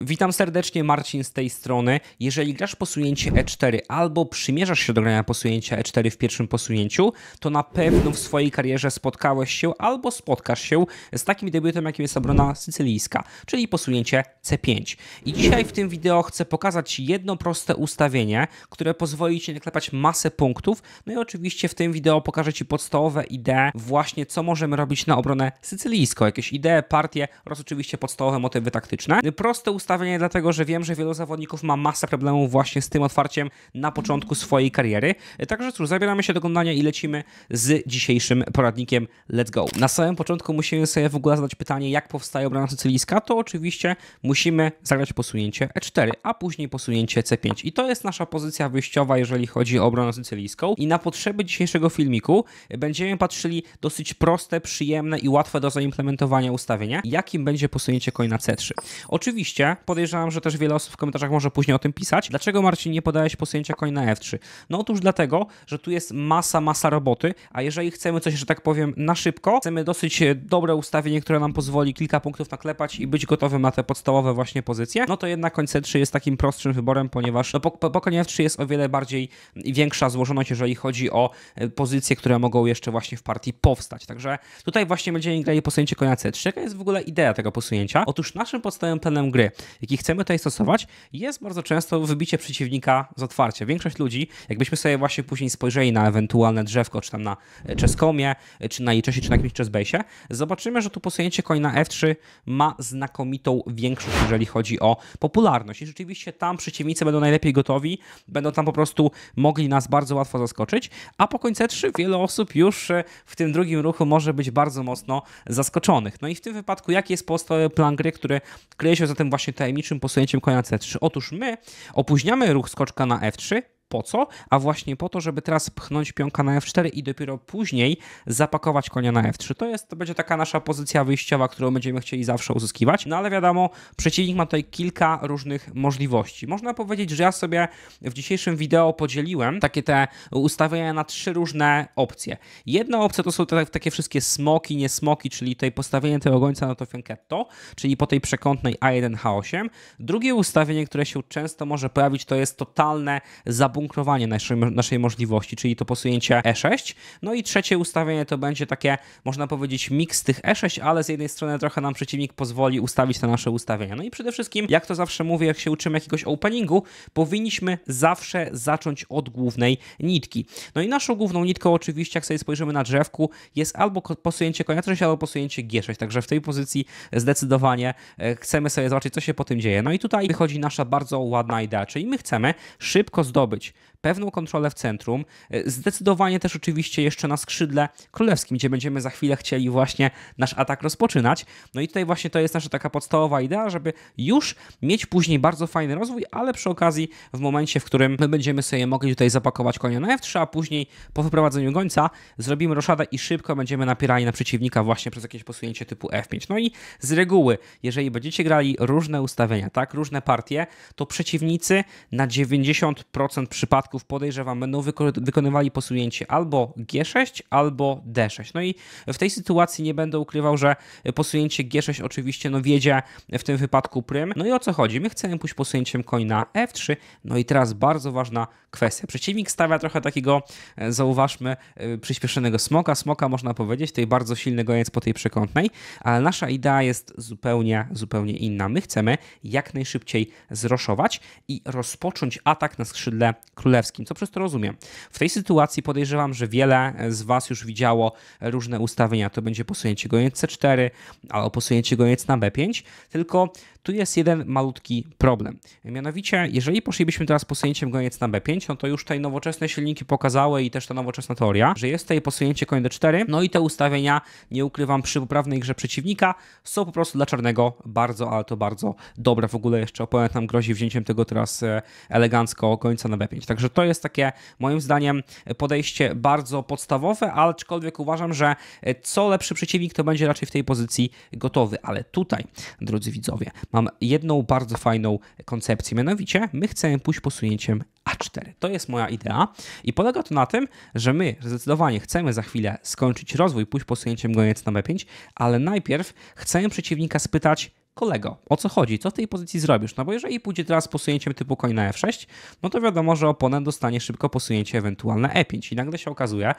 Witam serdecznie, Marcin z tej strony. Jeżeli grasz posunięcie E4 albo przymierzasz się do grania posunięcia E4 w pierwszym posunięciu, to na pewno w swojej karierze spotkałeś się albo spotkasz się z takim debiutem, jakim jest obrona sycylijska, czyli posunięcie C5. I dzisiaj w tym wideo chcę pokazać jedno proste ustawienie, które pozwoli Ci naklepać masę punktów. No i oczywiście w tym wideo pokażę Ci podstawowe idee właśnie, co możemy robić na obronę sycylijską. Jakieś idee, partie oraz oczywiście podstawowe motywy taktyczne. Proste ustawienie postawienie, dlatego że wiem, że wielu zawodników ma masę problemów właśnie z tym otwarciem na początku swojej kariery. Także cóż, zabieramy się do oglądania i lecimy z dzisiejszym poradnikiem Let's Go. Na samym początku musimy sobie w ogóle zadać pytanie, jak powstaje obrona sycylijska, to oczywiście musimy zagrać posunięcie E4, a później posunięcie C5. I to jest nasza pozycja wyjściowa, jeżeli chodzi o obronę sycylijską. I na potrzeby dzisiejszego filmiku będziemy patrzyli dosyć proste, przyjemne i łatwe do zaimplementowania ustawienia, jakim będzie posunięcie konia C3. Oczywiście tak, podejrzewam, że też wiele osób w komentarzach może później o tym pisać. Dlaczego Marcin nie podałeś posunięcia koń na F3? No otóż dlatego, że tu jest masa, masa roboty, a jeżeli chcemy coś, że tak powiem, na szybko, chcemy dosyć e, dobre ustawienie, które nam pozwoli kilka punktów naklepać i być gotowym na te podstawowe właśnie pozycje, no to jednak koń C3 jest takim prostszym wyborem, ponieważ no, po, po, po koniu F3 jest o wiele bardziej większa złożoność, jeżeli chodzi o e, pozycje, które mogą jeszcze właśnie w partii powstać. Także tutaj właśnie będziemy grali posunięcie konia C3. Jaka jest w ogóle idea tego posunięcia? Otóż naszym podstawowym planem gry jaki chcemy tutaj stosować, jest bardzo często wybicie przeciwnika z otwarcia. Większość ludzi, jakbyśmy sobie właśnie później spojrzeli na ewentualne drzewko, czy tam na e, czeskomie, e, czy na Iczesie, czy na jakimś czesbase'ie, zobaczymy, że tu posunięcie koina F3 ma znakomitą większość, jeżeli chodzi o popularność. I rzeczywiście tam przeciwnicy będą najlepiej gotowi, będą tam po prostu mogli nas bardzo łatwo zaskoczyć, a po końcu 3 wiele osób już e, w tym drugim ruchu może być bardzo mocno zaskoczonych. No i w tym wypadku jaki jest podstawowy plan gry, który kryje się za tym właśnie tajemniczym posunięciem konia C3? Otóż my opóźniamy ruch skoczka na F3 po co? A właśnie po to, żeby teraz pchnąć pionka na F4 i dopiero później zapakować konia na F3. To jest, to będzie taka nasza pozycja wyjściowa, którą będziemy chcieli zawsze uzyskiwać. No ale wiadomo, przeciwnik ma tutaj kilka różnych możliwości. Można powiedzieć, że ja sobie w dzisiejszym wideo podzieliłem takie te ustawienia na trzy różne opcje. Jedna opcja to są te, takie wszystkie smoki, niesmoki, czyli tutaj postawienie tego gońca na to fianchetto, czyli po tej przekątnej A1, H8. Drugie ustawienie, które się często może pojawić, to jest totalne zabawienie zabunkrowanie naszej, naszej możliwości, czyli to posunięcie E6. No i trzecie ustawienie to będzie takie, można powiedzieć, miks tych E6, ale z jednej strony trochę nam przeciwnik pozwoli ustawić te nasze ustawienia. No i przede wszystkim, jak to zawsze mówię, jak się uczymy jakiegoś openingu, powinniśmy zawsze zacząć od głównej nitki. No i naszą główną nitką oczywiście, jak sobie spojrzymy na drzewku, jest albo posunięcie konia 3, albo posunięcie G6, także w tej pozycji zdecydowanie e, chcemy sobie zobaczyć, co się po tym dzieje. No i tutaj wychodzi nasza bardzo ładna idea, czyli my chcemy szybko zdobyć page pewną kontrolę w centrum, e, zdecydowanie też oczywiście jeszcze na skrzydle królewskim, gdzie będziemy za chwilę chcieli właśnie nasz atak rozpoczynać. No i tutaj właśnie to jest nasza taka podstawowa idea, żeby już mieć później bardzo fajny rozwój, ale przy okazji w momencie, w którym my będziemy sobie mogli tutaj zapakować konia na F3, a później po wyprowadzeniu gońca zrobimy roszadę i szybko będziemy napierali na przeciwnika właśnie przez jakieś posunięcie typu F5. No i z reguły, jeżeli będziecie grali różne ustawienia, tak, różne partie, to przeciwnicy na 90% przypadków przypadków podejrzewam będą wykonywali posunięcie albo G6, albo D6. No i w tej sytuacji nie będę ukrywał, że posunięcie G6 oczywiście no wiedzie w tym wypadku prym. No i o co chodzi? My chcemy pójść posunięciem koń na F3. No i teraz bardzo ważna kwestia. Przeciwnik stawia trochę takiego, e, zauważmy, e, przyspieszonego smoka. Smoka można powiedzieć, tutaj bardzo silny goniec po tej przekątnej, ale nasza idea jest zupełnie, zupełnie inna. My chcemy jak najszybciej zroszować i rozpocząć atak na skrzydle króla królewskim, co przez to rozumiem. W tej sytuacji podejrzewam, że wiele z Was już widziało różne ustawienia. To będzie posunięcie goniec C4 albo posunięcie goniec na B5, tylko tu jest jeden malutki problem. Mianowicie, jeżeli poszlibyśmy teraz posunięciem goniec na B5, no to już tutaj nowoczesne silniki pokazały i też ta nowoczesna teoria, że jest tutaj posunięcie koń D4, no i te ustawienia, nie ukrywam, przy poprawnej grze przeciwnika są po prostu dla czarnego bardzo, ale to bardzo dobre. W ogóle jeszcze oponent nam grozi wzięciem tego teraz e, elegancko końca na B5. Także to jest takie, moim zdaniem, podejście bardzo podstawowe, ale aczkolwiek uważam, że e, co lepszy przeciwnik, to będzie raczej w tej pozycji gotowy. Ale tutaj, drodzy widzowie, mam jedną bardzo fajną koncepcję, mianowicie my chcemy pójść posunięciem A4. To jest moja idea i polega to na tym, że my zdecydowanie chcemy za chwilę skończyć rozwój, pójść posunięciem goniec na B5, ale najpierw chcemy przeciwnika spytać, kolego, o co chodzi, co w tej pozycji zrobisz? No bo jeżeli pójdzie teraz posunięciem typu koń na f6, no to wiadomo, że oponent dostanie szybko posunięcie ewentualne e5 i nagle się okazuje,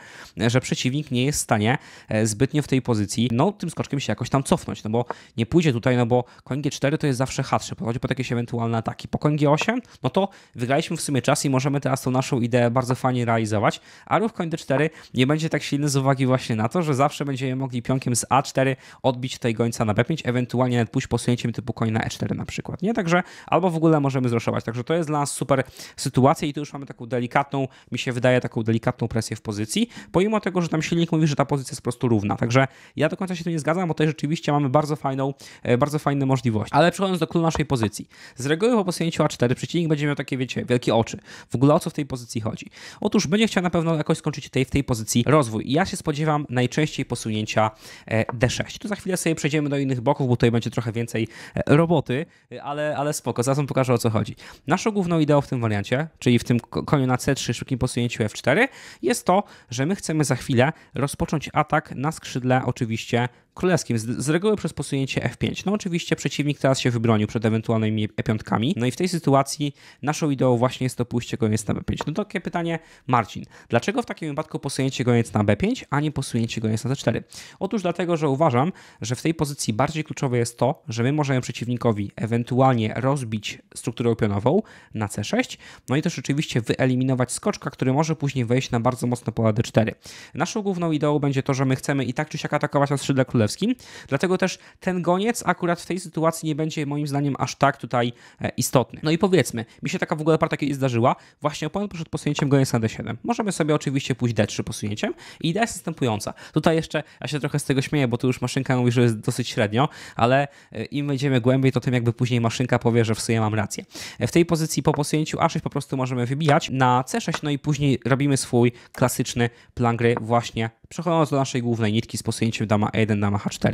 że przeciwnik nie jest w stanie e, zbytnio w tej pozycji, no tym skoczkiem się jakoś tam cofnąć, no bo nie pójdzie tutaj, no bo koń g4 to jest zawsze h3, po jakieś ewentualne ataki. Po koń g8, no to wygraliśmy w sumie czas i możemy teraz tą naszą ideę bardzo fajnie realizować, a ruch koń d4 nie będzie tak silny z uwagi właśnie na to, że zawsze będziemy mogli pionkiem z a4 odbić tej gońca na b5, ewentualnie nawet pójść posunięcie usunięciem typu coina E4 na przykład, nie? Także albo w ogóle możemy zroszować. Także to jest dla nas super sytuacja i tu już mamy taką delikatną, mi się wydaje, taką delikatną presję w pozycji, pomimo tego, że tam silnik mówi, że ta pozycja jest po prostu równa. Także ja do końca się tu nie zgadzam, bo tutaj rzeczywiście mamy bardzo fajną, e, bardzo fajne możliwości. Ale przechodząc do klu naszej pozycji. Z reguły po posunięciu A4 przeciwnik będzie miał takie, wiecie, wielkie oczy. W ogóle o co w tej pozycji chodzi? Otóż będzie chciał na pewno jakoś skończyć tej, w tej pozycji rozwój. I ja się spodziewam najczęściej posunięcia e, D6. Tu za chwilę sobie przejdziemy do innych boków, bo tutaj będzie trochę więcej więcej e, roboty, e, ale, ale spoko, zaraz wam pokażę o co chodzi. Naszą główną ideą w tym wariancie, czyli w tym koniu na C3, szybkim posunięciu F4, jest to, że my chcemy za chwilę rozpocząć atak na skrzydle oczywiście królewskim, z, z reguły przez posunięcie F5. No oczywiście przeciwnik teraz się wybronił przed ewentualnymi E5. No i w tej sytuacji naszą ideą właśnie jest to pójście goniec na B5. No to takie pytanie, Marcin, dlaczego w takim wypadku posunięcie goniec na B5, a nie posunięcie goniec na C4? Otóż dlatego, że uważam, że w tej pozycji bardziej kluczowe jest to, że my możemy przeciwnikowi ewentualnie rozbić strukturę pionową na C6, no i też oczywiście wyeliminować skoczka, który może później wejść na bardzo mocne pola D4. Naszą główną ideą będzie to, że my chcemy i tak czy siak atakować na skrzydle królewskie, królewskim. Dlatego też ten goniec akurat w tej sytuacji nie będzie moim zdaniem aż tak tutaj e, istotny. No i powiedzmy, mi się taka w ogóle partia kiedyś zdarzyła, właśnie opowiem przed posunięciem goniec na d7. Możemy sobie oczywiście pójść d3 posunięciem i idea jest następująca. Tutaj jeszcze, ja się trochę z tego śmieję, bo tu już maszynka mówi, że jest dosyć średnio, ale e, im będziemy głębiej, to tym jakby później maszynka powie, że w sumie mam rację. E, w tej pozycji po posunięciu a6 po prostu możemy wybijać na c6, no i później robimy swój klasyczny plan gry właśnie przechodząc do naszej głównej nitki z posunięciem dama E1, dama H4.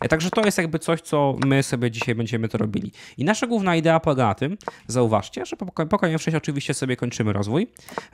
E, także to jest jakby coś, co my sobie dzisiaj będziemy to robili. I nasza główna idea polega na tym, zauważcie, że po, po koniu 6 oczywiście sobie kończymy rozwój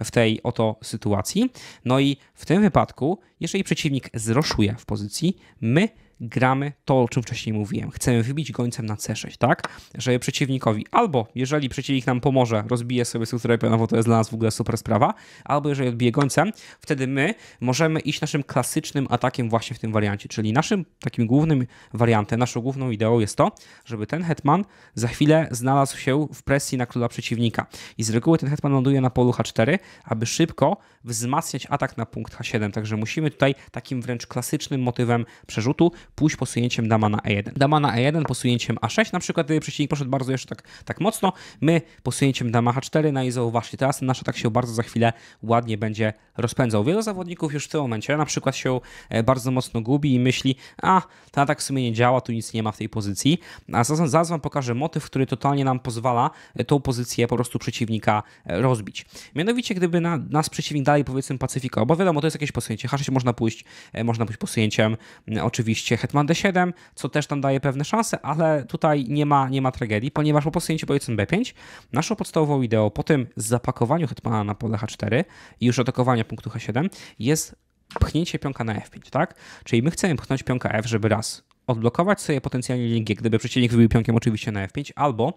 w tej oto sytuacji. No i w tym wypadku, jeżeli przeciwnik zroszuje w pozycji, my gramy to, o czym wcześniej mówiłem. Chcemy wybić gońcem na C6, tak? Żeby przeciwnikowi, albo jeżeli przeciwnik nam pomoże, rozbije sobie strukturę pionową, to jest dla nas w ogóle super sprawa, albo jeżeli odbije gońcem, wtedy my możemy iść naszym klasycznym atakiem właśnie w tym wariancie, czyli naszym takim głównym wariantem, naszą główną ideą jest to, żeby ten hetman za chwilę znalazł się w presji na króla przeciwnika. I z reguły ten hetman ląduje na polu H4, aby szybko wzmacniać atak na punkt H7, także musimy tutaj takim wręcz klasycznym motywem przerzutu pójść posunięciem dama na E1. Dama na E1 posunięciem A6 na przykład, gdyby przeciwnik poszedł bardzo jeszcze tak, tak mocno, my posunięciem dama H4 na no i zauważcie, teraz nasz atak się bardzo za chwilę ładnie będzie rozpędzał. Wielu zawodników już w tym momencie na przykład się e, bardzo mocno gubi i myśli, a ten atak w sumie nie działa, tu nic nie ma w tej pozycji, a zaraz, zaraz Wam pokażę motyw, który totalnie nam pozwala e, tą pozycję po prostu przeciwnika e, rozbić. Mianowicie, gdyby na, nas przeciwnik dalej powiedzmy pacyfikował, bo wiadomo, to jest jakieś posunięcie, H6 można pójść, można pójść posunięciem oczywiście Hetman D7, co też tam daje pewne szanse, ale tutaj nie ma, nie ma tragedii, ponieważ po posunięciu bojcem B5 naszą podstawową ideą po tym zapakowaniu Hetmana na pole H4 i już atakowania punktu H7 jest pchnięcie pionka na F5, tak? Czyli my chcemy pchnąć pionka F, żeby raz odblokować sobie potencjalnie linię, gdyby przeciwnik wybił pionkiem oczywiście na F5, albo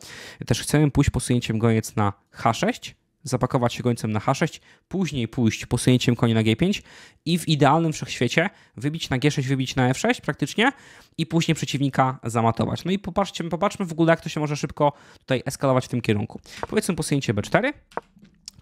też chcemy pójść posunięciem goniec na H6, zapakować się gońcem na H6, później pójść posunięciem koni na G5 i w idealnym wszechświecie wybić na G6, wybić na F6 praktycznie i później przeciwnika zamatować. No i popatrzcie, popatrzmy w ogóle, jak to się może szybko tutaj eskalować w tym kierunku. Powiedzmy posunięcie B4,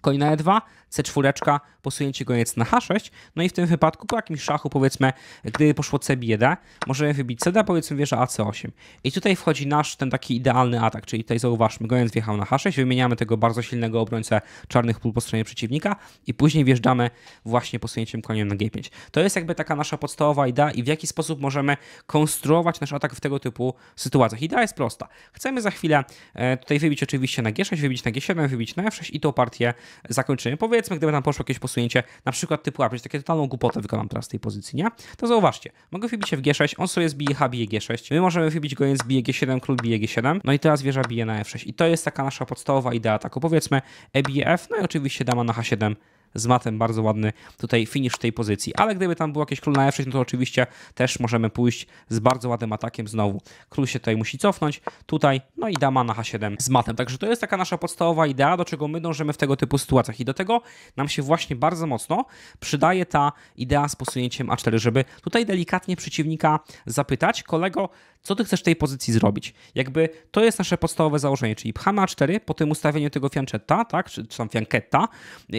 E Koń na e2, c4, posunięcie goniec na h6, no i w tym wypadku po jakimś szachu, powiedzmy, gdy poszło c1, możemy wybić cd, powiedzmy wieża ac8. I tutaj wchodzi nasz ten taki idealny atak, czyli tutaj zauważmy, goniec wjechał na h6, wymieniamy tego bardzo silnego obrońcę czarnych pól po stronie przeciwnika i później wjeżdżamy właśnie posunięciem koniem na g5. To jest jakby taka nasza podstawowa idea i w jaki sposób możemy konstruować nasz atak w tego typu sytuacjach. Idea jest prosta. Chcemy za chwilę e, tutaj wybić oczywiście na g6, wybić na g7, wybić na f6 i tą partię zakończenie. Powiedzmy, gdyby tam poszło jakieś posunięcie, na przykład typu a przecież takie totalną głupotę wykonam teraz w tej pozycji, nie? To zauważcie, mogę wybić się w G6, on sobie zbije H, bije G6, my możemy wybić go, więc bije G7, król bije G7, no i teraz wieża bije na F6 i to jest taka nasza podstawowa idea ataku. Powiedzmy, E bije F, no i oczywiście dama na H7, z matem, bardzo ładny tutaj finish w tej pozycji. Ale gdyby tam było jakieś król na f6, no to oczywiście też możemy pójść z bardzo ładnym atakiem znowu. Król się tutaj musi cofnąć, tutaj, no i dama na h7 z matem. Także to jest taka nasza podstawowa idea, do czego my dążymy w tego typu sytuacjach i do tego nam się właśnie bardzo mocno przydaje ta idea z posunięciem a4, żeby tutaj delikatnie przeciwnika zapytać, kolego, co ty chcesz w tej pozycji zrobić? Jakby to jest nasze podstawowe założenie, czyli pchamy A4 po tym ustawieniu tego fianchetta, tak, czy, czy tam fianketta,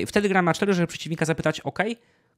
wtedy gramy A4, żeby przeciwnika zapytać, ok,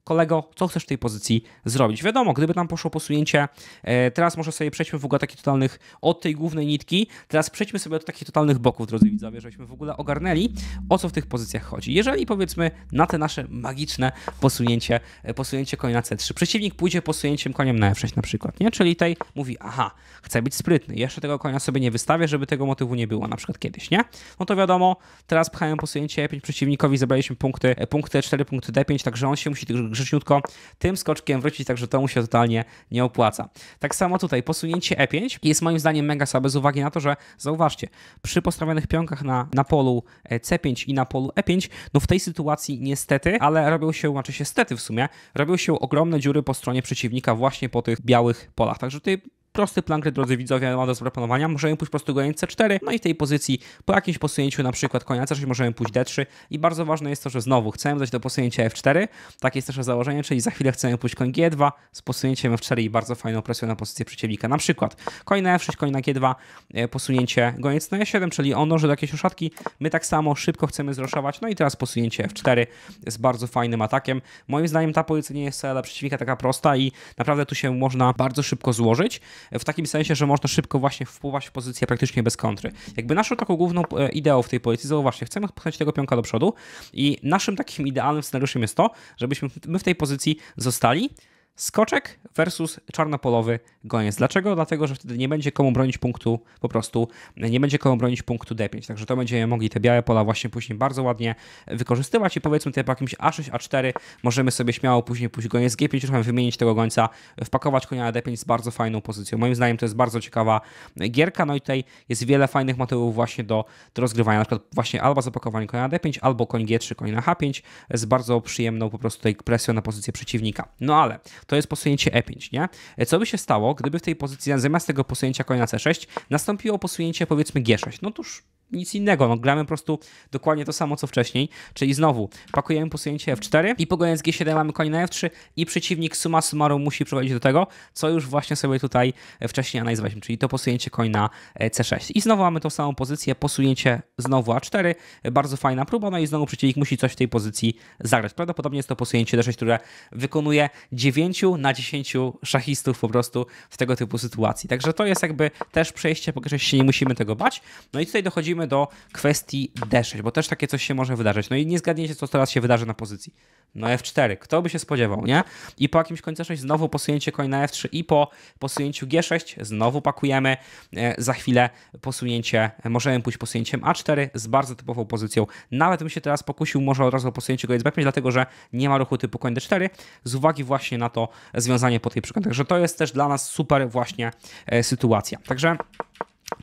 kolego, co chcesz w tej pozycji zrobić. Wiadomo, gdyby tam poszło posunięcie, e, teraz może sobie przejdźmy w ogóle takich totalnych od tej głównej nitki, teraz przejdźmy sobie do takich totalnych boków, drodzy widzowie, żebyśmy w ogóle ogarnęli, o co w tych pozycjach chodzi. Jeżeli powiedzmy na te nasze magiczne posunięcie, e, posunięcie konia na C3, przeciwnik pójdzie posunięciem koniem na F6 na przykład, nie? Czyli tej mówi, aha, chcę być sprytny, jeszcze tego konia sobie nie wystawię, żeby tego motywu nie było na przykład kiedyś, nie? No to wiadomo, teraz pchają posunięcie E5 przeciwnikowi, zabraliśmy punkty, e, punkty 4, punkty D5, także on się musi grzeczniutko tym skoczkiem wrócić, także to mu się totalnie nie opłaca. Tak samo tutaj posunięcie E5 jest moim zdaniem mega słabe z uwagi na to, że zauważcie, przy postawionych pionkach na, na polu e, C5 i na polu E5, no w tej sytuacji niestety, ale robią się, znaczy się stety w sumie, robią się ogromne dziury po stronie przeciwnika właśnie po tych białych polach. Także tutaj prosty plan gry, drodzy widzowie, ma do zaproponowania. Możemy pójść po prostu goniec C4, no i w tej pozycji po jakimś posunięciu na przykład konia C6 możemy pójść D3 i bardzo ważne jest to, że znowu chcemy dojść do posunięcia F4, takie jest nasze założenie, czyli za chwilę chcemy pójść koń G2 z posunięciem F4 i bardzo fajną presją na pozycję przeciwnika. Na przykład koń na F6, koń na G2, e, posunięcie goniec na E7, czyli ono, że do jakiejś oszatki. My tak samo szybko chcemy zroszować, no i teraz posunięcie F4 z bardzo fajnym atakiem. Moim zdaniem ta pozycja nie jest dla przeciwnika taka prosta i naprawdę tu się można bardzo szybko złożyć w takim sensie, że można szybko właśnie wpływać w pozycję praktycznie bez kontry. Jakby naszą taką główną e, ideą w tej pozycji zauważcie, chcemy pchać tego pionka do przodu i naszym takim idealnym scenariuszem jest to, żebyśmy my w tej pozycji zostali, skoczek versus czarnopolowy goniec. Dlaczego? Dlatego, że wtedy nie będzie komu bronić punktu, po prostu nie będzie komu bronić punktu D5. Także to będziemy mogli te białe pola właśnie później bardzo ładnie wykorzystywać i powiedzmy tutaj po jakimś A6, A4 możemy sobie śmiało później pójść goniec G5, wymienić tego gońca, wpakować konia D5 z bardzo fajną pozycją. Moim zdaniem to jest bardzo ciekawa gierka, no i tutaj jest wiele fajnych motywów właśnie do, do rozgrywania, na przykład właśnie albo zapakowanie konia na D5, albo koń G3, koń na H5 z bardzo przyjemną po prostu tutaj presją na pozycję przeciwnika. No ale to jest posunięcie E5, nie? E, co by się stało, gdyby w tej pozycji zamiast tego posunięcia konia C6 nastąpiło posunięcie powiedzmy G6? No tuż nic innego. No, gramy po prostu dokładnie to samo, co wcześniej, czyli znowu pakujemy posunięcie F4 i pogoniec G7 mamy koń na F3 i przeciwnik suma summarum musi przechodzić do tego, co już właśnie sobie tutaj e, wcześniej analizowaliśmy, czyli to posunięcie koń na e, C6. I znowu mamy tą samą pozycję, posunięcie znowu A4, e, bardzo fajna próba, no i znowu przeciwnik musi coś w tej pozycji zagrać. Prawdopodobnie jest to posunięcie D6, które wykonuje 9 na 10 szachistów po prostu w tego typu sytuacji. Także to jest jakby też przejście, po się nie musimy tego bać. No i tutaj dochodzimy do kwestii D6, bo też takie coś się może wydarzyć. No i nie zgadniecie, co teraz się wydarzy na pozycji. No F4, kto by się spodziewał, nie? I po jakimś końcu 6 znowu posunięcie koń na F3 i po posunięciu G6 znowu pakujemy. E, za chwilę posunięcie, możemy pójść posunięciem A4 z bardzo typową pozycją. Nawet bym się teraz pokusił może od razu o posunięcie go B5, dlatego że nie ma ruchu typu koń D4 z uwagi właśnie na to związanie po tej przykładzie. Także to jest też dla nas super właśnie e, sytuacja. Także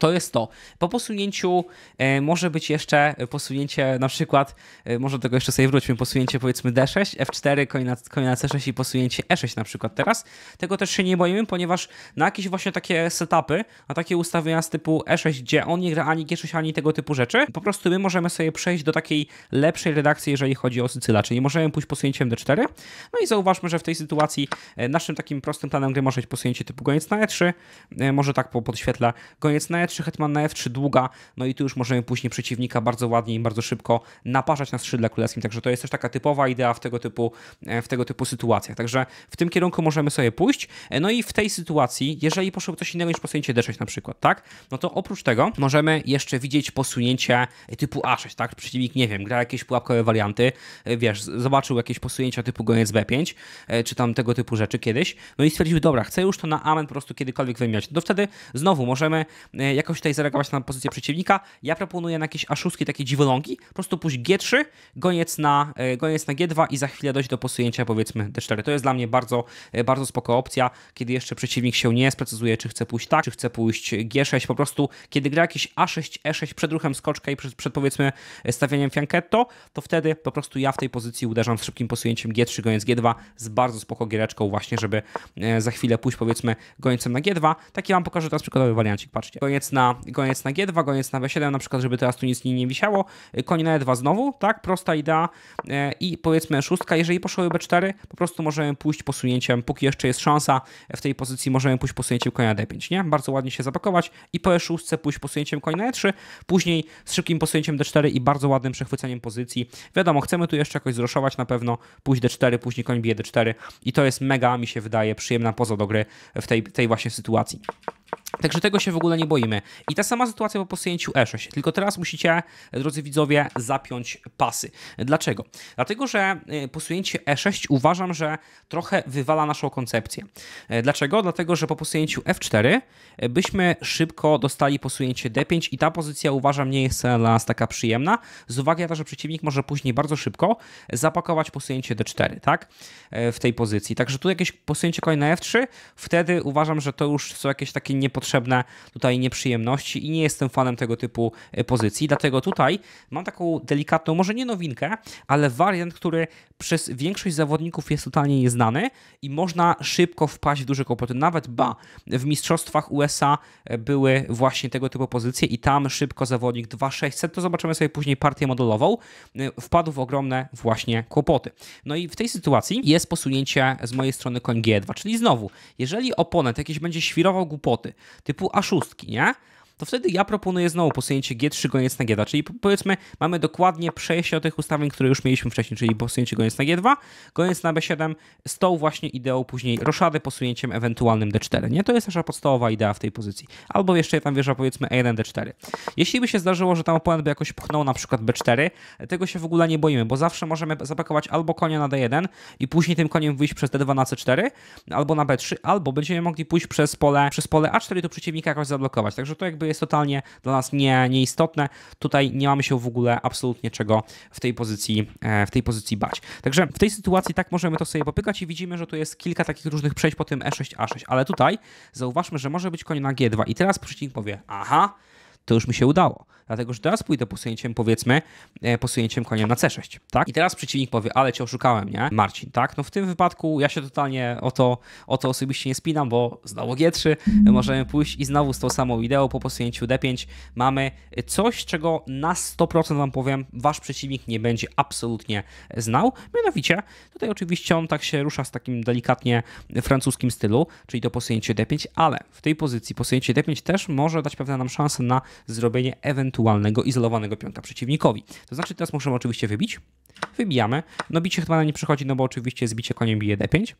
to jest to. Po posunięciu e, może być jeszcze posunięcie, na przykład, e, może do tego jeszcze sobie wróćmy, posunięcie powiedzmy D6, F4, koń na, C6 i posunięcie E6 na przykład teraz. Tego też się nie boimy, ponieważ na jakieś właśnie takie setupy, na takie ustawienia z typu E6, gdzie on nie gra ani G6, ani tego typu rzeczy, po prostu my możemy sobie przejść do takiej lepszej redakcji, jeżeli chodzi o Sycyla, czyli możemy pójść posunięciem D4. No i zauważmy, że w tej sytuacji e, naszym takim prostym planem gry może być posunięcie typu goniec na E3, e, może tak po podświetla goniec na E3, Hetman na F3 długa, no i tu już możemy później przeciwnika bardzo ładnie i bardzo szybko naparzać na skrzydle królewskim, także to jest też taka typowa idea w tego typu, e, w tego typu sytuacjach, także w tym kierunku możemy sobie pójść, e, no i w tej sytuacji, jeżeli poszło coś innego niż posunięcie D6 na przykład, tak, no to oprócz tego możemy jeszcze widzieć posunięcie typu A6, tak, przeciwnik, nie wiem, gra jakieś pułapkowe warianty, e, wiesz, zobaczył jakieś posunięcia typu goniec B5, czy tam tego typu rzeczy kiedyś, no i stwierdził, dobra, chcę już to na amen po prostu kiedykolwiek wymieniać, no wtedy znowu możemy jakoś tutaj zareagować na pozycję przeciwnika. Ja proponuję na jakieś aszuski, takie dziwolągi, po prostu pójść G3, goniec na, e, goniec na G2 i za chwilę dojść do posunięcia powiedzmy D4. To jest dla mnie bardzo, e, bardzo spoko opcja, kiedy jeszcze przeciwnik się nie sprecyzuje, czy chce pójść tak, czy chce pójść G6, po prostu kiedy gra jakiś A6, E6 przed ruchem skoczka i przed, przed powiedzmy e, stawianiem fianchetto, to wtedy po prostu ja w tej pozycji uderzam z szybkim posunięciem G3, goniec G2 z bardzo spoko giereczką właśnie, żeby za chwilę pójść powiedzmy gońcem na G2. Taki wam pokażę teraz przykładowy wariancik, patrzcie. Goniec na, goniec na G2, goniec na B7 na przykład, żeby teraz tu nic nie wisiało, koń na E2 znowu, tak, prosta idea e, i powiedzmy e szóstka, jeżeli poszło B4, po prostu możemy pójść posunięciem, póki jeszcze jest szansa e, w tej pozycji, możemy pójść posunięciem konia D5, nie? Bardzo ładnie się zapakować i po E6 pójść posunięciem konia na E3, później z szybkim posunięciem D4 i bardzo ładnym przechwyceniem pozycji. Wiadomo, chcemy tu jeszcze jakoś zroszować na pewno, pójść D4, później koń bije D4 i to jest mega, mi się wydaje, przyjemna poza do gry w tej, tej właśnie sytuacji. Także tego się w ogóle nie boimy. I ta sama sytuacja po posunięciu E6, tylko teraz musicie, drodzy widzowie, zapiąć pasy. Dlaczego? Dlatego, że y, posunięcie E6 uważam, że trochę wywala naszą koncepcję. E, dlaczego? Dlatego, że po posunięciu F4 e, byśmy szybko dostali posunięcie D5 i ta pozycja uważam nie jest dla nas taka przyjemna, z uwagi na to, że przeciwnik może później bardzo szybko zapakować posunięcie D4, tak? E, w tej pozycji. Także tu jakieś posunięcie kolejne F3, wtedy uważam, że to już są jakieś takie niepotrzebne potrzebne tutaj nieprzyjemności i nie jestem fanem tego typu e, pozycji. Dlatego tutaj mam taką delikatną, może nie nowinkę, ale wariant, który przez większość zawodników jest totalnie nieznany i można szybko wpaść w duże kłopoty. Nawet ba, w mistrzostwach USA e, były właśnie tego typu pozycje i tam szybko zawodnik 2600, to zobaczymy sobie później partię modelową, e, wpadł w ogromne właśnie kłopoty. No i w tej sytuacji jest posunięcie z mojej strony koń G2, czyli znowu, jeżeli oponent jakiś będzie świrował głupoty, typu A6, nie? to wtedy ja proponuję znowu posunięcie G3 goniec na G2, czyli powiedzmy mamy dokładnie przejście tych ustawień, które już mieliśmy wcześniej, czyli posunięcie goniec na G2, goniec na B7 z tą właśnie ideą później roszady posunięciem ewentualnym D4, nie? To jest nasza podstawowa idea w tej pozycji. Albo jeszcze tam wieża powiedzmy E1, D4. Jeśli by się zdarzyło, że tam oponent by jakoś pchnął na przykład B4, tego się w ogóle nie boimy, bo zawsze możemy zapakować albo konia na D1 i później tym koniem wyjść przez D2 na C4, albo na B3, albo będziemy mogli pójść przez pole, przez pole A4 i tu przeciwnika jakoś zablokować. Także to jakby jest totalnie dla nas nie, nieistotne. Tutaj nie mamy się w ogóle absolutnie czego w tej pozycji, e, w tej pozycji bać. Także w tej sytuacji tak możemy to sobie popykać i widzimy, że tu jest kilka takich różnych przejść po tym E6, A6, ale tutaj zauważmy, że może być koń na G2 i teraz przeciwnik powie, aha, to już mi się udało dlatego że teraz pójdę posunięciem, powiedzmy, e, posunięciem koniem na C6, tak? I teraz przeciwnik powie, ale cię oszukałem, nie? Marcin, tak? No w tym wypadku ja się totalnie o to, o to osobiście nie spinam, bo znowu G3, możemy pójść i znowu z tą samą ideą po posunięciu D5 mamy coś, czego na 100% wam powiem, wasz przeciwnik nie będzie absolutnie znał, mianowicie tutaj oczywiście on tak się rusza z takim delikatnie francuskim stylu, czyli to posunięcie D5, ale w tej pozycji posunięcie D5 też może dać pewne nam szansę na zrobienie ewentualnie ewentualnego izolowanego pionka przeciwnikowi. To znaczy teraz muszę oczywiście wybić Wybijamy. No bicie na nie przychodzi, no bo oczywiście zbicie koniem bije d5.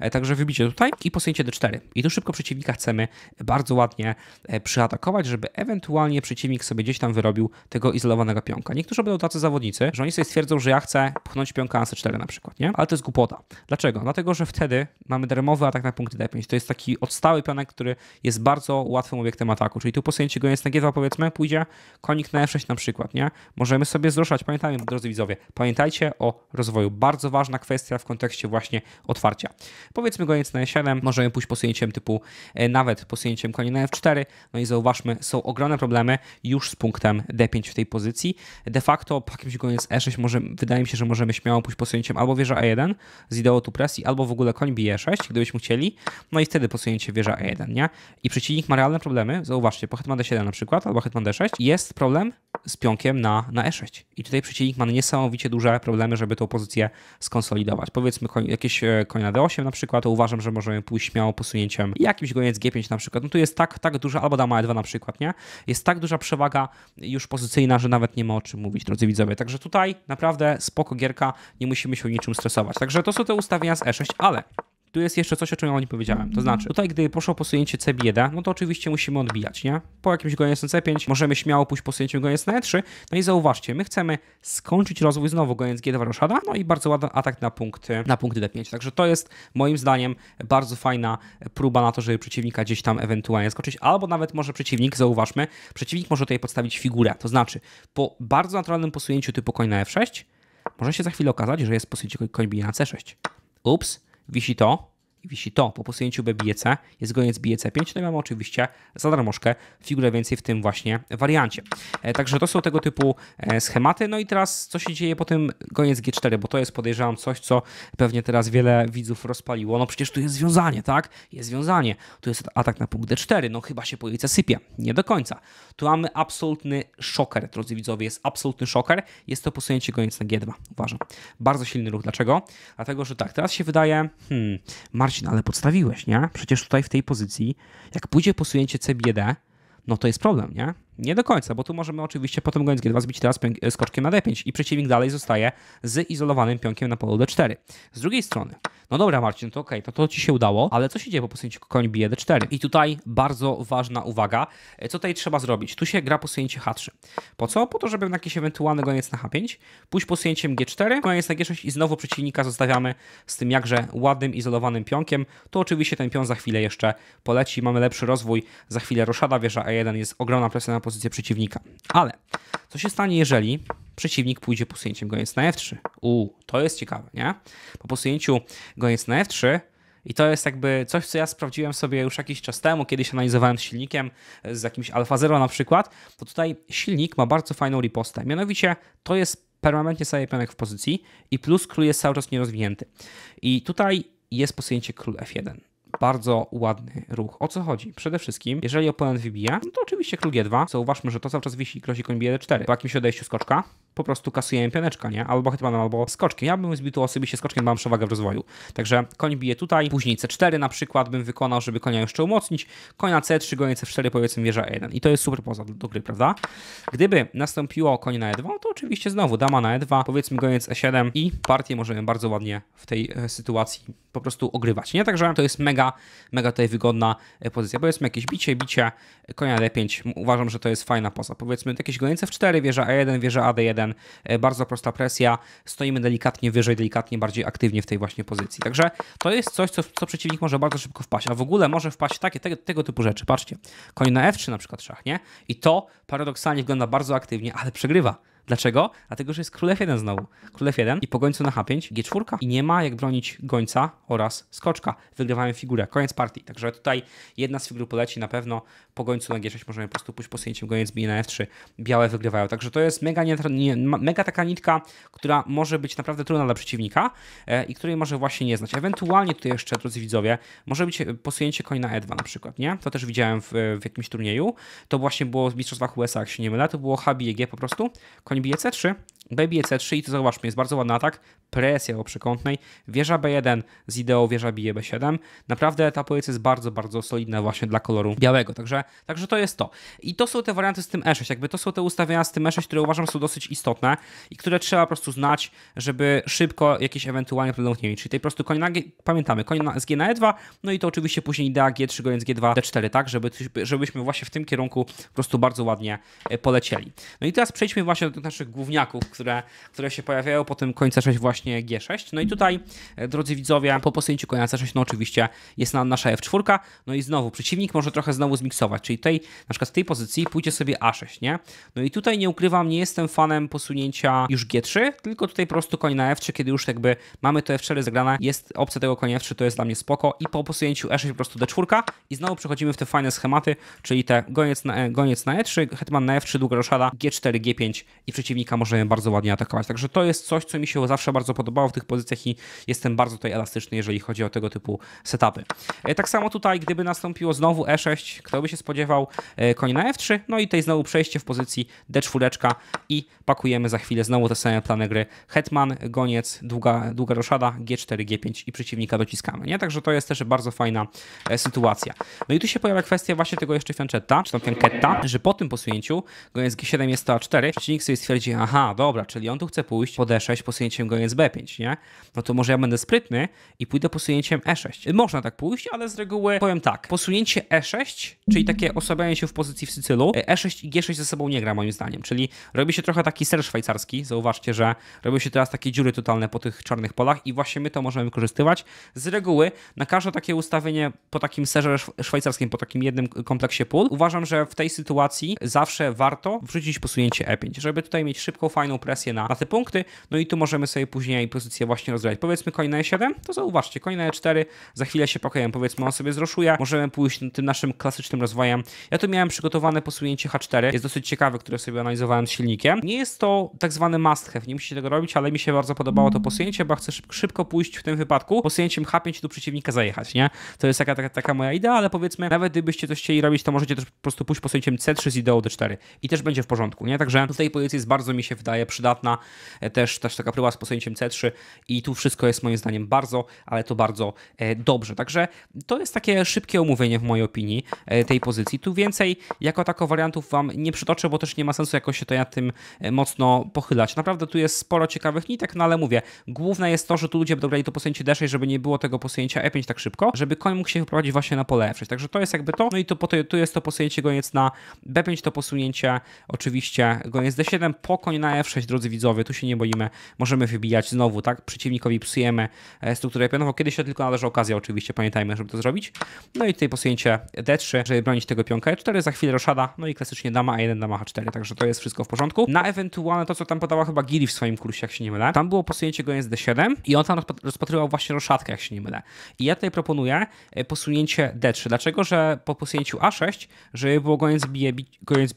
E, także wybicie tutaj i posunięcie d4. I tu szybko przeciwnika chcemy bardzo ładnie e, przyatakować, żeby ewentualnie przeciwnik sobie gdzieś tam wyrobił tego izolowanego pionka. Niektórzy będą tacy zawodnicy, że oni sobie stwierdzą, że ja chcę pchnąć pionka na c4 na przykład, nie? Ale to jest głupota. Dlaczego? Dlatego, że wtedy mamy darmowy atak na punkt d5. To jest taki odstały pionek, który jest bardzo łatwym obiektem ataku. Czyli tu posunięcie go jest na g2 powiedzmy, pójdzie konik na f6 na przykład, nie? Możemy sobie zruszać. Pamiętajmy, drodzy widzowie, pamiętajmy Pamiętajcie o rozwoju. Bardzo ważna kwestia w kontekście właśnie otwarcia. Powiedzmy go na E7, możemy pójść posunięciem typu e, nawet posunięciem konia na F4. No i zauważmy, są ogromne problemy już z punktem D5 w tej pozycji. De facto po jakimś goniec E6 może, wydaje mi się, że możemy śmiało pójść posunięciem albo wieża a e 1 z ideą tu presji, albo w ogóle koń B6, e gdybyśmy chcieli. No i wtedy posunięcie wieża a 1 nie? I przeciwnik ma realne problemy. Zauważcie, po hetman D7 na przykład, albo hetman D6 jest problem z pionkiem na, na E6. I tutaj przeciwnik ma niesamowicie duże problemy, żeby tą pozycję skonsolidować. Powiedzmy koń, jakieś e, koń na D8 na przykład, to uważam, że możemy pójść śmiało posunięciem jakimś goniec G5 na przykład. No tu jest tak, tak duża, albo dama E2 na przykład, nie? Jest tak duża przewaga już pozycyjna, że nawet nie ma o czym mówić, drodzy widzowie. Także tutaj naprawdę spoko gierka, nie musimy się niczym stresować. Także to są te ustawienia z E6, ale tu jest jeszcze coś, o czym ja nie powiedziałem. To znaczy, tutaj gdy poszło posunięcie C1, no to oczywiście musimy odbijać, nie? Po jakimś goniec C5 możemy śmiało pójść posunięciem goniec na E3. No i zauważcie, my chcemy skończyć rozwój znowu goniec G2 roszada, no i bardzo ładny atak na punkt, na punkt D5. Także to jest moim zdaniem bardzo fajna próba na to, żeby przeciwnika gdzieś tam ewentualnie skoczyć, albo nawet może przeciwnik, zauważmy, przeciwnik może tutaj podstawić figurę, to znaczy po bardzo naturalnym posunięciu typu koń na F6 e może się za chwilę okazać, że jest posunięcie koń na C6. Ups, vi visitò Jeśli to po posunięciu B bije C, jest goniec bije C5, no i mamy oczywiście za darmożkę figurę więcej w tym właśnie wariancie. E, także to są tego typu e, schematy. No i teraz co się dzieje po tym goniec G4, bo to jest podejrzewam coś, co pewnie teraz wiele widzów rozpaliło. No przecież tu jest związanie, tak? Jest związanie. Tu jest atak na punkt D4, no chyba się pojejca sypie. Nie do końca. Tu mamy absolutny szoker, drodzy widzowie, jest absolutny szoker. Jest to posunięcie goniec na G2, uważam. Bardzo silny ruch. Dlaczego? Dlatego, że tak, teraz się wydaje, hmm, Marcin Marcin, no ale podstawiłeś, nie? Przecież tutaj w tej pozycji, jak pójdzie posunięcie C no to jest problem, nie? Nie do końca, bo tu możemy oczywiście potem goniec G2 zbić teraz e, skoczkiem na D5 i przeciwnik dalej zostaje z izolowanym pionkiem na polu D4. Z drugiej strony, no dobra Marcin, to okej, okay, to, to ci się udało, ale co się dzieje po posunięciu koń bije D4? I tutaj bardzo ważna uwaga, e, co tutaj trzeba zrobić? Tu się gra posunięcie H3. Po co? Po to, żeby na jakiś ewentualny goniec na H5, pójść posunięciem G4, goniec na G6 i znowu przeciwnika zostawiamy z tym jakże ładnym, izolowanym pionkiem. To oczywiście ten pion za chwilę jeszcze poleci, mamy lepszy rozwój, za chwilę roszada, wieża a e 1 jest ogromna presja na pozycję przeciwnika. Ale co się stanie, jeżeli przeciwnik pójdzie posunięciem goniec na F3? U, to jest ciekawe, nie? Po posunięciu goniec na F3 i to jest jakby coś, co ja sprawdziłem sobie już jakiś czas temu, kiedyś analizowałem z silnikiem, z jakimś Alfa Zero na przykład, to tutaj silnik ma bardzo fajną ripostę. Mianowicie to jest permanentnie staje pionek w pozycji i plus król jest cały czas nierozwinięty. I tutaj jest posunięcie król F1. Bardzo ładny ruch. O co chodzi? Przede wszystkim, jeżeli oponent wybija, no to oczywiście król G2. Zauważmy, że to cały czas wisi, grozi koń B4. Po jakimś odejściu skoczka po prostu kasujemy pioneczka, nie? Albo hetmanem, albo skoczkiem. Ja bym zbił tu osobiście skoczkiem, mam przewagę w rozwoju. Także koń bije tutaj, później C4 na przykład bym wykonał, żeby konia jeszcze umocnić. Konia C3, gońce C4, powiedzmy wieża 1. I to jest super poza do, gry, prawda? Gdyby nastąpiło koń na E2, to oczywiście znowu dama na E2, powiedzmy goniec E7 i partię możemy bardzo ładnie w tej e, sytuacji po prostu ogrywać, nie? Także to jest mega, mega tutaj wygodna e, pozycja. Powiedzmy jakieś bicie, bicie, konia D5. Uważam, że to jest fajna poza. Powiedzmy jakieś gońce w 4, e wieża a 1 wieża AD1, jeden, e, bardzo prosta presja, stoimy delikatnie wyżej, delikatnie bardziej aktywnie w tej właśnie pozycji. Także to jest coś, co, co przeciwnik może bardzo szybko wpaść, a w ogóle może wpaść takie, tego, tego typu rzeczy. Patrzcie, koń na F3 na przykład szach, nie? I to paradoksalnie wygląda bardzo aktywnie, ale przegrywa Dlaczego? Dlatego, że jest król 1 znowu. Król 1 i po gońcu na H5 G4 i nie ma jak bronić gońca oraz skoczka. Wygrywają figurę. Koniec partii. Także tutaj jedna z figur poleci na pewno. Po gońcu na G6 możemy po prostu pójść posunięciem goniec bije na F3. Białe wygrywają. Także to jest mega, nie, nie, mega taka nitka, która może być naprawdę trudna dla przeciwnika e, i której może właśnie nie znać. Ewentualnie tutaj jeszcze, drodzy widzowie, może być e, posunięcie koń na E2 na przykład, nie? To też widziałem w, e, w jakimś turnieju. To właśnie było z Mistrzostwach USA, jak się nie mylę. To było HBG po prostu. Koń koń bije C3, Baby EC3 i to zobaczmy, jest bardzo ładny atak, presja o przekątnej, wieża B1 z ideą wieża bije B7. Naprawdę ta pozycja jest bardzo, bardzo solidna właśnie dla koloru białego, także, także to jest to. I to są te warianty z tym E6, jakby to są te ustawienia z tym E6, które uważam są dosyć istotne i które trzeba po prostu znać, żeby szybko jakieś ewentualnie problemy mieć. Czyli tej po prostu koń na G, pamiętamy, koń na, z G na E2, no i to oczywiście później idea G3, goniec G2, D4, tak, żeby, żebyśmy właśnie w tym kierunku po prostu bardzo ładnie e, polecieli. No i teraz przejdźmy właśnie do naszych główniaków, które, które się pojawiają po tym końcu 6 właśnie G6. No i tutaj, e, drodzy widzowie, po posunięciu końca 6 no oczywiście jest na, nasza F4, no i znowu przeciwnik może trochę znowu zmiksować, czyli tej, na przykład z tej pozycji pójdzie sobie A6, nie? No i tutaj nie ukrywam, nie jestem fanem posunięcia już G3, tylko tutaj po prostu koń na F3, kiedy już jakby mamy to F4 zagrane, jest opcja tego konia F3, to jest dla mnie spoko i po posunięciu E6 po prostu D4 i znowu przechodzimy w te fajne schematy, czyli te goniec na, e, goniec na E3, hetman na F3, długa roszada, G4, G5 i przeciwnika możemy bardzo bardzo ładnie atakować. Także to jest coś, co mi się zawsze bardzo podobało w tych pozycjach i jestem bardzo tutaj elastyczny, jeżeli chodzi o tego typu setupy. E, tak samo tutaj, gdyby nastąpiło znowu E6, kto by się spodziewał, e, koń na F3, no i tutaj znowu przejście w pozycji D4 i pakujemy za chwilę znowu te same plany gry. Hetman, goniec, długa, długa roszada, G4, G5 i przeciwnika dociskamy. Nie? Także to jest też bardzo fajna e, sytuacja. No i tu się pojawia kwestia właśnie tego jeszcze fianczetta, czy tam fianchetta, że po tym posunięciu goniec G7 jest to A4, przeciwnik sobie stwierdzi, aha, dobra, dobra, czyli on tu chce pójść po d6 posunięciem goniec b5, nie? No to może ja będę sprytny i pójdę posunięciem e6. Można tak pójść, ale z reguły powiem tak, posunięcie e6, czyli takie osłabianie się w pozycji w Sycylu, e6 e i g6 ze sobą nie gra moim zdaniem, czyli robi się trochę taki ser szwajcarski, zauważcie, że robią się teraz takie dziury totalne po tych czarnych polach i właśnie my to możemy wykorzystywać. Z reguły na każde takie ustawienie po takim serze szwajcarskim, po takim jednym kompleksie pól, uważam, że w tej sytuacji zawsze warto wrzucić posunięcie e5, żeby tutaj mieć szybką, fajną presję na, na te punkty, no i tu możemy sobie później pozycję właśnie rozgrać. Powiedzmy coin na e7, to zauważcie, coin na e4, za chwilę się pakują, powiedzmy on sobie zroszuje, możemy pójść tym naszym klasycznym rozwojem. Ja tu miałem przygotowane posunięcie h4, jest dosyć ciekawe, które sobie analizowałem z silnikiem. Nie jest to tak zwany must have, nie musicie tego robić, ale mi się bardzo podobało to posunięcie, bo chcę szybko pójść w tym wypadku, posunięciem h5 do przeciwnika zajechać, nie? To jest taka, taka, taka moja idea, ale powiedzmy, nawet gdybyście coś chcieli robić, to możecie też po prostu pójść posunięciem c3 z ideą d4 i też będzie w porządku, nie? Także tutaj pozycja jest bardzo mi się wydaje przydatna. E, też, też taka próba z posunięciem C3 i tu wszystko jest moim zdaniem bardzo, ale to bardzo e, dobrze. Także to jest takie szybkie omówienie w mojej opinii e, tej pozycji. Tu więcej jako tako wariantów Wam nie przytoczę, bo też nie ma sensu jakoś się to ja tym mocno pochylać. Naprawdę tu jest sporo ciekawych nitek, no ale mówię, główne jest to, że tu ludzie dobrali to posunięcie D6, żeby nie było tego posunięcia E5 tak szybko, żeby koń mógł się wyprowadzić właśnie na pole F6. Także to jest jakby to. No i to, tu jest to posunięcie goniec na B5, to posunięcie oczywiście goniec D7, po koń na F6 6, drodzy widzowie, tu się nie boimy, możemy wybijać znowu, tak? Przeciwnikowi psujemy e, strukturę pionową, kiedy się tylko należy okazja oczywiście, pamiętajmy, żeby to zrobić. No i tutaj posunięcie D3, żeby bronić tego pionka E4, za chwilę roszada, no i klasycznie dama A1, dama H4, także to jest wszystko w porządku. Na ewentualne to, co tam podała chyba Giri w swoim kursie, jak się nie mylę, tam było posunięcie goniec D7 i on tam rozpatrywał właśnie roszadkę, jak się nie mylę. I ja tutaj proponuję e, posunięcie D3, dlaczego? Że po posunięciu A6, żeby było goniec bije,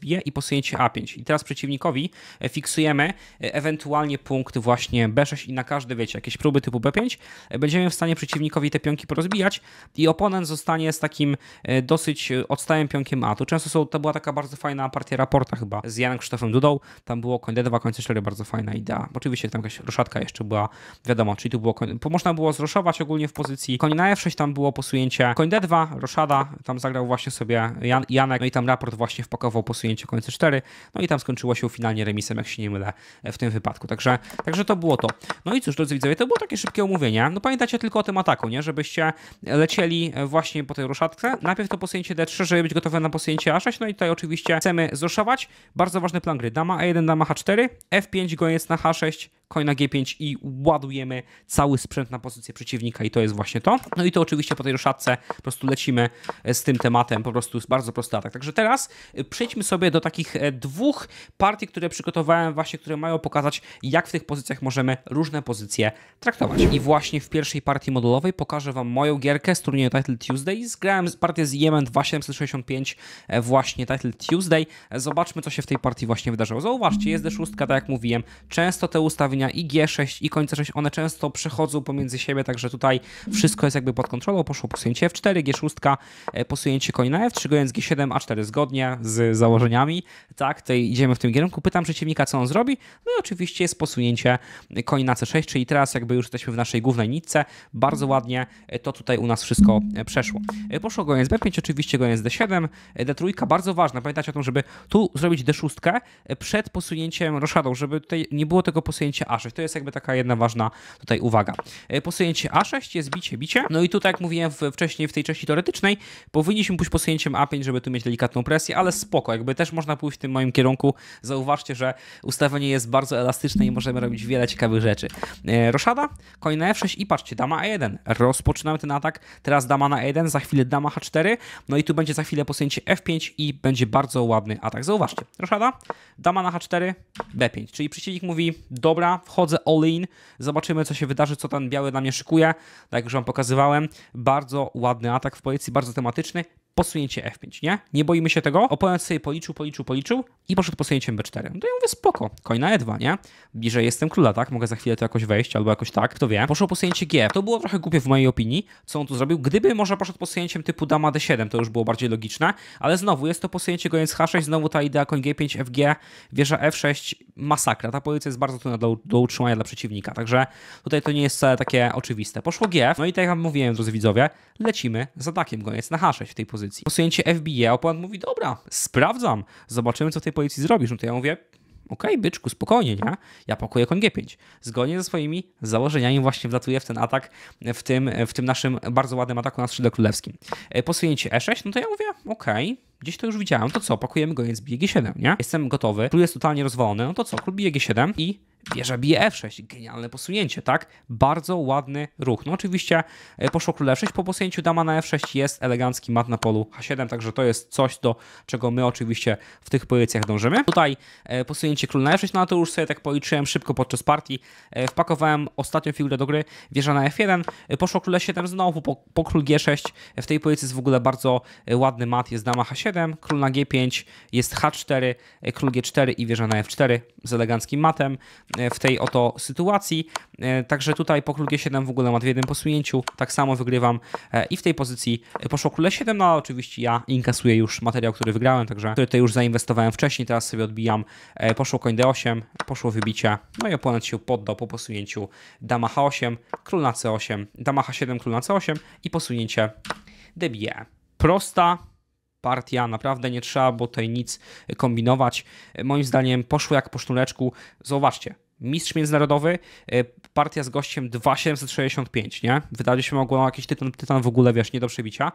bije i posunięcie A5. I teraz przeciwnikowi e, fiksujemy E, ewentualnie punkt właśnie B6 i na każdy, wiecie, jakieś próby typu B5, e, będziemy w stanie przeciwnikowi te pionki porozbijać i oponent zostanie z takim e, dosyć odstałym pionkiem A. Tu często są, to była taka bardzo fajna partia raporta chyba z Janem Krzysztofem Dudą, tam było koń D2, koń C4, bardzo fajna idea. Oczywiście tam jakaś ruszatka jeszcze była, wiadomo, czyli tu było koń, można było zroszować ogólnie w pozycji koń na F6, tam było posunięcie koń D2, roszada, tam zagrał właśnie sobie Jan, Janek, no i tam raport właśnie wpakował posunięcie koń C4, no i tam skończyło się finalnie remisem, jak się nie mylę, w tym wypadku. Także, także to było to. No i cóż, drodzy widzowie, to było takie szybkie omówienie. No pamiętacie tylko o tym ataku, nie? Żebyście lecieli e, właśnie po tej ruszatce. Najpierw to posunięcie D3, żeby być gotowe na posunięcie A6. No i tutaj oczywiście chcemy zroszować. Bardzo ważny plan gry. Dama A1, dama H4, F5, goniec na H6, Coina G5 i ładujemy cały sprzęt na pozycję przeciwnika i to jest właśnie to. No i to oczywiście po tej ruszadce po prostu lecimy e, z tym tematem, po prostu jest bardzo prosty atak. Także teraz e, przejdźmy sobie do takich e, dwóch partii, które przygotowałem właśnie, które mają pokazać jak w tych pozycjach możemy różne pozycje traktować. I właśnie w pierwszej partii modulowej pokażę Wam moją gierkę z turnieju Title Tuesday. Zgrałem partię z Yemen 2765 właśnie Title Tuesday. Zobaczmy co się w tej partii właśnie wydarzyło. Zauważcie, jest D6, tak jak mówiłem. Często te ustawienia ustawienia i G6 i końca 6, one często przechodzą pomiędzy siebie, także tutaj wszystko jest jakby pod kontrolą. Poszło posunięcie F4, G6, e, posunięcie koń na F3, gojąc G7, A4 zgodnie z założeniami, tak, tej idziemy w tym kierunku. Pytam przeciwnika, co on zrobi, no i oczywiście jest posunięcie koń na C6, czyli teraz jakby już jesteśmy w naszej głównej nitce, bardzo ładnie e, to tutaj u nas wszystko e, przeszło. Poszło gojąc B5, oczywiście gojąc D7, D3 bardzo ważne, pamiętać o tym, żeby tu zrobić D6 przed posunięciem roszadą, żeby tutaj nie było tego posunięcia a6. To jest jakby taka jedna ważna tutaj uwaga. E, posunięcie A6 jest bicie, bicie. No i tutaj, jak mówiłem wcześniej w tej części teoretycznej, powinniśmy pójść posunięciem A5, żeby tu mieć delikatną presję, ale spoko, jakby też można pójść w tym moim kierunku. Zauważcie, że ustawienie jest bardzo elastyczne i możemy robić wiele ciekawych rzeczy. E, roszada, koń na F6 i patrzcie, dama a 1 Rozpoczynamy ten atak. Teraz dama na a 1 za chwilę dama H4. No i tu będzie za chwilę posunięcie F5 i będzie bardzo ładny atak. Zauważcie, roszada, dama na H4, B5. Czyli przeciwnik mówi, dobra, wchodzę all in, zobaczymy co się wydarzy, co ten biały dla mnie szykuje, tak jak już Wam pokazywałem, bardzo ładny atak w pozycji, bardzo tematyczny, posunięcie F5, nie? Nie boimy się tego. Oponent sobie policzył, policzył, policzył i poszedł posunięciem B4. No to ja mówię, spoko, na E2, nie? Bliżej jestem króla, tak? Mogę za chwilę to jakoś wejść albo jakoś tak, kto wie. Poszło posunięcie G. To było trochę głupie w mojej opinii, co on tu zrobił. Gdyby może poszedł posunięciem typu dama D7, to już było bardziej logiczne, ale znowu jest to posunięcie goniec H6, znowu ta idea koń G5, FG, wieża F6, masakra. Ta pozycja jest bardzo trudna do, do utrzymania dla przeciwnika, także tutaj to nie jest wcale takie oczywiste. Poszło G, no i tak jak mówiłem, drodzy widzowie, lecimy z takim goniec na H6 w tej pozycji pozycji. Posunięcie FBI, opłat mówi, dobra, sprawdzam, zobaczymy, co tej policji zrobisz. No to ja mówię, okej, okay, byczku, spokojnie, nie? Ja pakuję koń G5. Zgodnie ze swoimi założeniami właśnie wlatuję w ten atak, w tym, w tym naszym bardzo ładnym ataku na skrzydle królewskim. E, posunięcie E6, no to ja mówię, okej, okay, gdzieś to już widziałem, to co, pakujemy go bije G7, nie? Jestem gotowy, król jest totalnie rozwolony, no to co, król bije G7 i wieża bije F6, genialne posunięcie, tak? Bardzo ładny ruch. No oczywiście e, poszło król F6, po posunięciu dama na F6 jest elegancki mat na polu H7, także to jest coś, do czego my oczywiście w tych pozycjach dążymy. Tutaj e, posunięcie król na F6, no to już sobie tak policzyłem szybko podczas partii. E, wpakowałem ostatnią figurę do gry, wieża na F1, poszło król 7 znowu, po, po król G6. W tej pozycji jest w ogóle bardzo ładny mat, jest dama H7, król na G5, jest H4, król G4 i wieża na F4 z eleganckim matem. E, w tej oto sytuacji. E, także tutaj po król g7 w ogóle ma w jednym posunięciu, tak samo wygrywam e, i w tej pozycji poszło król 7 no a oczywiście ja inkasuję już materiał, który wygrałem, także który tutaj już zainwestowałem wcześniej, teraz sobie odbijam. Poszło koń d8, poszło wybicie, no i oponent się poddał po posunięciu dama h8, król na c8, dama h7, król na c8 i posunięcie Debije. Prosta, partia, naprawdę nie trzeba było tutaj nic kombinować. Moim zdaniem poszło jak po sznureczku. Zobaczcie, mistrz międzynarodowy, e, partia z gościem 2,765, nie? Wydaje się mogło jakiś tytan, tytan w ogóle, wiesz, nie do przebicia.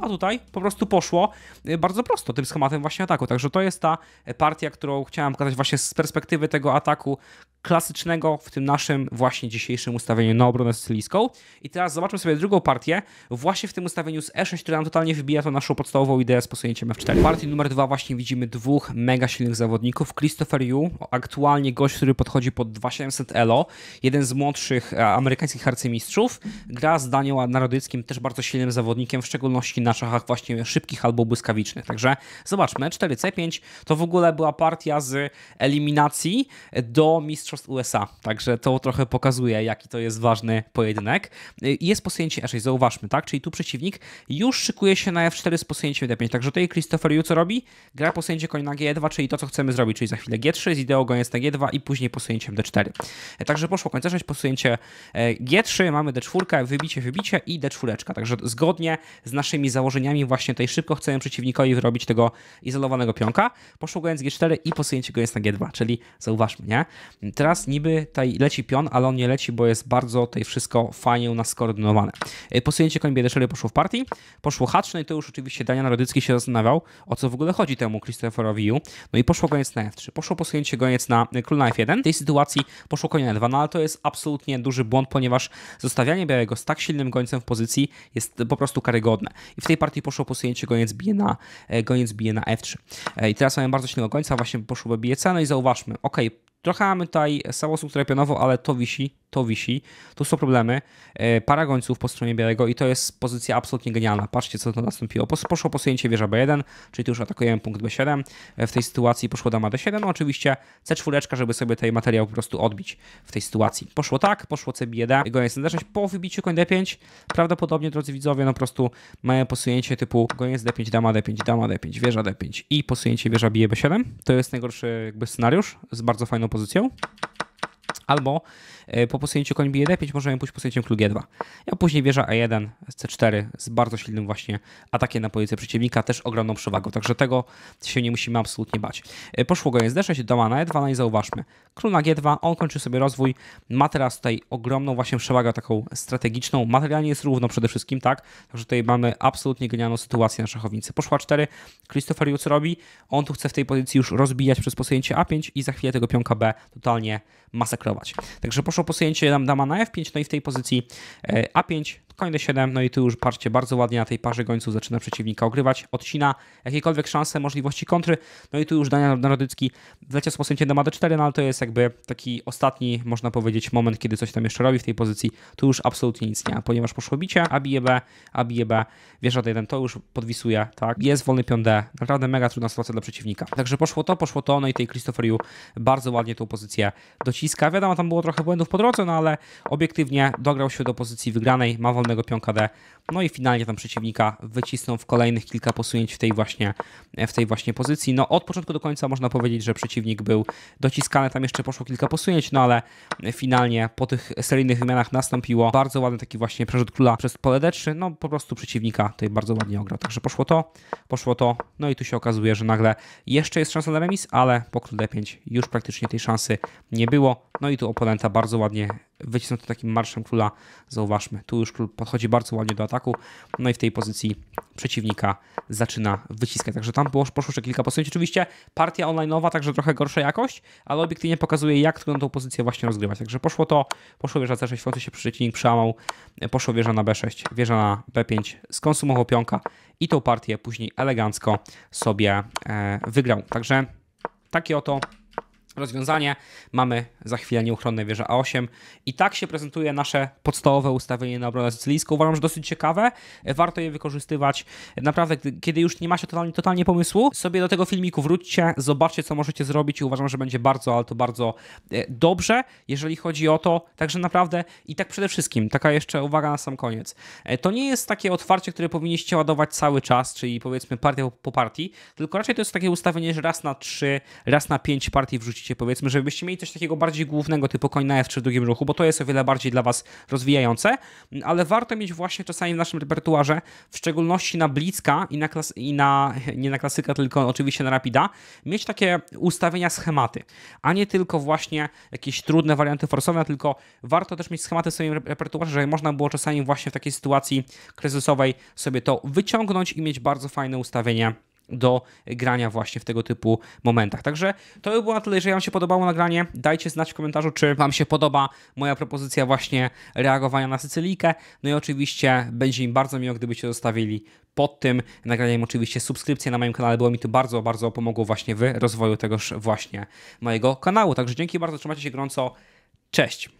A tutaj po prostu poszło e, bardzo prosto tym schematem właśnie ataku. Także to jest ta partia, którą chciałem pokazać właśnie z perspektywy tego ataku, klasycznego w tym naszym właśnie dzisiejszym ustawieniu na obronę sycylijską. I teraz zobaczmy sobie drugą partię właśnie w tym ustawieniu z E6, która nam totalnie wybija tą naszą podstawową ideę z posunięciem F4. partii numer dwa właśnie widzimy dwóch mega silnych zawodników. Christopher Yu, aktualnie gość, który podchodzi pod 2700 ELO, jeden z młodszych e, amerykańskich arcymistrzów, gra z Daniel Narodyckim, też bardzo silnym zawodnikiem, w szczególności na szachach właśnie szybkich albo błyskawicznych. Także zobaczmy, 4C5 to w ogóle była partia z eliminacji do mistrzostwa Mistrzostw USA, także to trochę pokazuje, jaki to jest ważny pojedynek. Jest posunięcie F6, zauważmy, tak? Czyli tu przeciwnik już szykuje się na F4 z posunięciem D5, także tutaj Christopher Yu co robi? Gra posunięcie koń na G2, czyli to, co chcemy zrobić, czyli za chwilę G3, z ideą goniec na G2 i później posunięciem D4. E, także poszło koń 6 posunięcie e, G3, mamy D4, wybicie, wybicie i D4, także zgodnie z naszymi założeniami właśnie tutaj szybko chcemy przeciwnikowi wyrobić tego izolowanego pionka, poszło goniec G4 i posunięcie goniec na G2, czyli zauważmy, nie? teraz niby tutaj leci pion, ale on nie leci, bo jest bardzo tutaj wszystko fajnie u nas skoordynowane. E, posunięcie koń Biedeszeli poszło w partii, poszło haczne i to już oczywiście Daniel Narodycki się zastanawiał, o co w ogóle chodzi temu Christopherowi U. No i poszło koniec na F3, poszło posunięcie koniec na król na F1. W tej sytuacji poszło koń na 2, no ale to jest absolutnie duży błąd, ponieważ zostawianie białego z tak silnym gońcem w pozycji jest po prostu karygodne. I w tej partii poszło posunięcie goniec bije na, goniec e, bije na F3. E, I teraz mamy bardzo silnego końca, właśnie poszło BBC, no i zauważmy, ok, Trochę mamy tutaj samosu, które ale to wisi, to wisi. Tu są problemy. E, Para gońców po stronie białego i to jest pozycja absolutnie genialna. Patrzcie, co to nastąpiło. Poszło posunięcie wieża B1, czyli tu już atakujemy punkt B7. E, w tej sytuacji poszło dama D7. No oczywiście C4, żeby sobie tej materiał po prostu odbić w tej sytuacji. Poszło tak, poszło CB1, goniec D6. Po wybiciu koń D5 prawdopodobnie, drodzy widzowie, no po prostu mają posunięcie typu goniec D5, dama D5, dama D5, wieża D5 i posunięcie wieża bije B7. To jest najgorszy jakby scenariusz z bardzo fajną pozycją? albo e, po posunięciu koń B1-5 możemy pójść posunięciem król G2. Ja później wieża a 1 C4 z bardzo silnym właśnie atakiem na pozycję przeciwnika, też ogromną przewagą, także tego się nie musimy absolutnie bać. E, poszło go z D6, doma na E2, no i zauważmy, król na G2, on kończy sobie rozwój, ma teraz tutaj ogromną właśnie przewagę taką strategiczną, materialnie jest równo przede wszystkim, tak? Także tutaj mamy absolutnie genialną sytuację na szachownicy. Poszła 4, Christopher Jutz robi, on tu chce w tej pozycji już rozbijać przez posunięcie A5 i za chwilę tego pionka B totalnie masakrować atakować. Także poszło posunięcie nam dama na f5, no i w tej pozycji e, a5 Koń d7, no i tu już parcie bardzo ładnie na tej parze gońców zaczyna przeciwnika ogrywać, odcina jakiekolwiek szanse, możliwości kontry, no i tu już Daniel Narodycki wleciał z posunięciem na d4, no ale to jest jakby taki ostatni, można powiedzieć, moment, kiedy coś tam jeszcze robi w tej pozycji, tu już absolutnie nic nie ma, ponieważ poszło bicie, a bije B, a bije B, wieża d1, to już podwisuje, tak, jest wolny pion D, naprawdę mega trudna sytuacja dla przeciwnika. Także poszło to, poszło to, no i tej Christopheriu bardzo ładnie tą pozycję dociska, wiadomo, tam było trochę błędów po drodze, no ale obiektywnie dograł się do pozycji wygranej, ma wolny samego pionka D. No i finalnie tam przeciwnika wycisnął w kolejnych kilka posunięć w tej właśnie, w tej właśnie pozycji. No od początku do końca można powiedzieć, że przeciwnik był dociskany, tam jeszcze poszło kilka posunięć, no ale finalnie po tych seryjnych wymianach nastąpiło bardzo ładny taki właśnie przerzut króla przez pole D3, no po prostu przeciwnika tutaj bardzo ładnie ograł. Także poszło to, poszło to, no i tu się okazuje, że nagle jeszcze jest szansa na remis, ale po król D5 już praktycznie tej szansy nie było. No i tu oponenta bardzo ładnie wycisnął to takim marszem króla, zauważmy. Tu już król podchodzi bardzo ładnie do ataku, no i w tej pozycji przeciwnika zaczyna wyciskać. Także tam poszło jeszcze kilka posunięć. Oczywiście partia online'owa, także trochę gorsza jakość, ale obiektywnie pokazuje, jak trudno tą pozycję właśnie rozgrywać. Także poszło to, poszło wieża C6, w końcu się przeciwnik przełamał, poszło wieża na B6, wieża na B5, skonsumował pionka i tą partię później elegancko sobie e, wygrał. Także takie oto rozwiązanie. Mamy za chwilę nieuchronne wieże A8 i tak się prezentuje nasze podstawowe ustawienie na obronę sycylijską. Uważam, że dosyć ciekawe, warto je wykorzystywać. Naprawdę, kiedy już nie macie totalnie, totalnie pomysłu, sobie do tego filmiku wróćcie, zobaczcie co możecie zrobić i uważam, że będzie bardzo, ale to bardzo e, dobrze, jeżeli chodzi o to. Także naprawdę i tak przede wszystkim, taka jeszcze uwaga na sam koniec. E, to nie jest takie otwarcie, które powinniście ładować cały czas, czyli powiedzmy partia po partii, tylko raczej to jest takie ustawienie, że raz na trzy raz na pięć partii wrzucić musicie, powiedzmy, żebyście mieli coś takiego bardziej głównego, typu koń na F czy w drugim ruchu, bo to jest o wiele bardziej dla Was rozwijające, ale warto mieć właśnie czasami w naszym repertuarze, w szczególności na Blitzka i na, klas- i na nie na klasyka, tylko oczywiście na Rapida, mieć takie ustawienia schematy, a nie tylko właśnie jakieś trudne warianty forsowe, tylko warto też mieć schematy w swoim repertuarze, żeby można było czasami właśnie w takiej sytuacji kryzysowej sobie to wyciągnąć i mieć bardzo fajne ustawienie do grania właśnie w tego typu momentach. Także to by było tyle, jeżeli Wam się podobało nagranie, dajcie znać w komentarzu, czy Wam się podoba moja propozycja właśnie reagowania na Sycylijkę. No i oczywiście będzie im bardzo miło, gdybyście zostawili pod tym nagraniem oczywiście subskrypcję na moim kanale, było mi to bardzo, bardzo pomogło właśnie w rozwoju tegoż właśnie mojego kanału. Także dzięki bardzo, trzymajcie się gorąco, cześć!